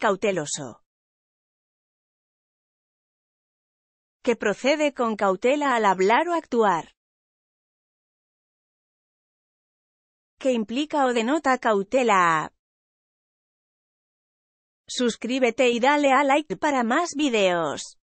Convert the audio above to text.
Cauteloso. Que procede con cautela al hablar o actuar. Que implica o denota cautela Suscríbete y dale a like para más videos.